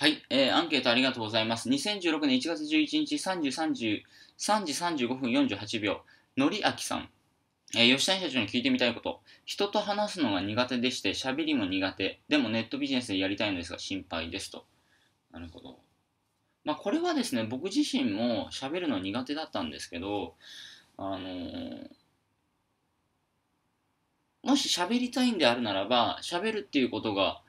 はい、えー、アンケートありがとうございます。2016年1月11日3時 ,3 時35分48秒、のりあきさん、えー、吉谷社長に聞いてみたいこと。人と話すのが苦手でして、喋りも苦手。でもネットビジネスでやりたいのですが心配ですと。なるほど。まあ、これはですね、僕自身も喋るの苦手だったんですけど、あのー、もし喋りたいんであるならば、喋るっていうことが、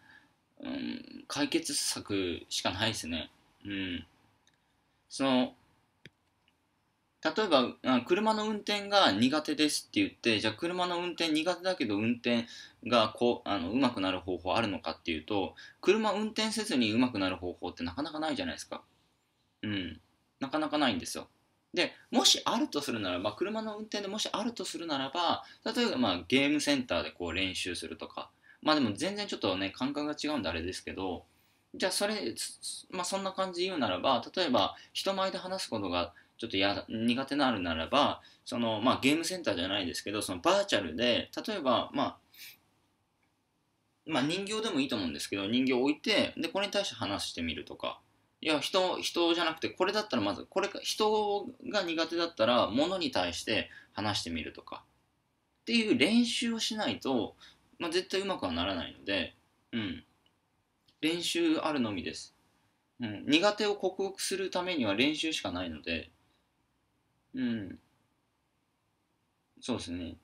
うん、解決策しかないですね。うん。その、例えば、車の運転が苦手ですって言って、じゃあ車の運転苦手だけど運転がこう、あの、うまくなる方法あるのかっていうと、車運転せずにうまくなる方法ってなかなかないじゃないですか。うん。なかなかないんですよ。で、もしあるとするならば、車の運転でもしあるとするならば、例えばまあゲームセンターでこう練習するとか、まあでも全然ちょっとね、感覚が違うんであれですけど、じゃあそれ、まあそんな感じで言うならば、例えば人前で話すことがちょっとや苦手なるならば、そのまあゲームセンターじゃないですけど、そのバーチャルで、例えばまあ、まあ人形でもいいと思うんですけど、人形置いて、で、これに対して話してみるとか、いや人人じゃなくてこれだったらまずこれ人が苦手だったらものに対して話してみるとかっていう練習をしないとまあ、絶対うまくはならないので、うん、練習あるのみです、うん、苦手を克服するためには練習しかないので、うん、そうですね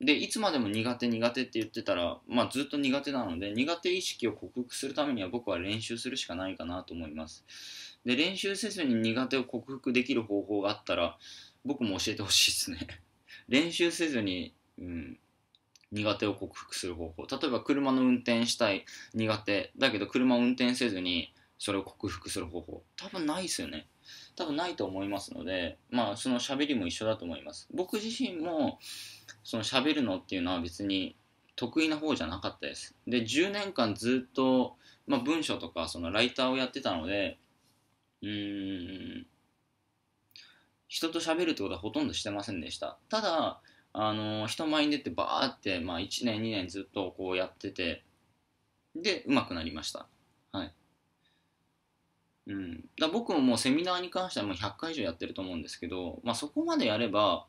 でいつまでも苦手苦手って言ってたら、まあ、ずっと苦手なので苦手意識を克服するためには僕は練習するしかないかなと思いますで練習せずに苦手を克服できる方法があったら僕も教えてほしいですね 練習せずに、うん、苦手を克服する方法例えば車の運転したい苦手だけど車を運転せずにそれを克服する方法多分ないですよね多分ないと思いますのでまあその喋りも一緒だと思います僕自身もその喋るのっていうのは別に得意な方じゃなかったですで10年間ずっと、まあ、文章とかそのライターをやってたのでうーん人と喋るってことはほとんどしてませんでしたただあの人前に出てバーって、まあ、1年2年ずっとこうやっててで上手くなりましたはいうん、だ僕ももうセミナーに関してはもう100回以上やってると思うんですけど、まあ、そこまでやれば、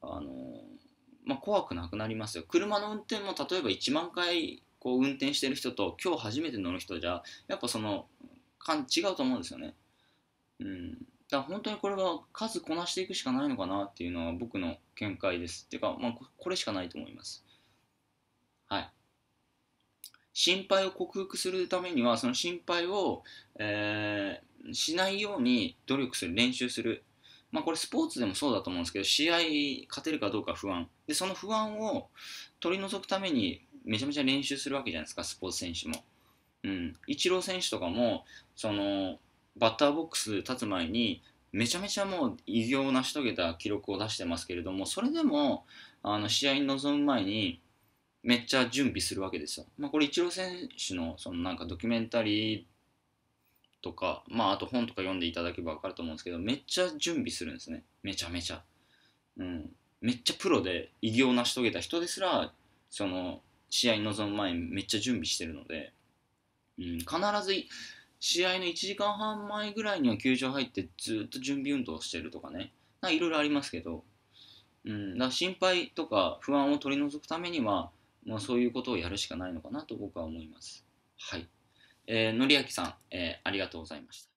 あのまあ、怖くなくなりますよ車の運転も例えば1万回こう運転してる人と今日初めて乗る人じゃやっぱその違うと思うんですよね。うん、だから本当にこれは数こなしていくしかないのかなっていうのは僕の見解です。っていうか、まあ、これしかないと思います。はい。心配を克服するためには、その心配を、えー、しないように努力する、練習する。まあこれスポーツでもそうだと思うんですけど、試合勝てるかどうか不安。で、その不安を取り除くためにめちゃめちゃ練習するわけじゃないですか、スポーツ選手も。うん。イチロー選手とかも、その、バッターボックス立つ前にめちゃめちゃもう偉業を成し遂げた記録を出してますけれどもそれでもあの試合に臨む前にめっちゃ準備するわけですよ。まあ、これイチロー選手のそのなんかドキュメンタリーとか、まあ、あと本とか読んでいただけば分かると思うんですけどめっちゃ準備するんですねめちゃめちゃ、うん、めっちゃプロで偉業を成し遂げた人ですらその試合に臨む前にめっちゃ準備してるので、うん、必ず試合の1時間半前ぐらいには球場入ってずっと準備運動してるとかね、いろいろありますけど、うん、だ心配とか不安を取り除くためには、まあ、そういうことをやるしかないのかなと僕は思います。はい。えー、のりあきさん、えー、ありがとうございました。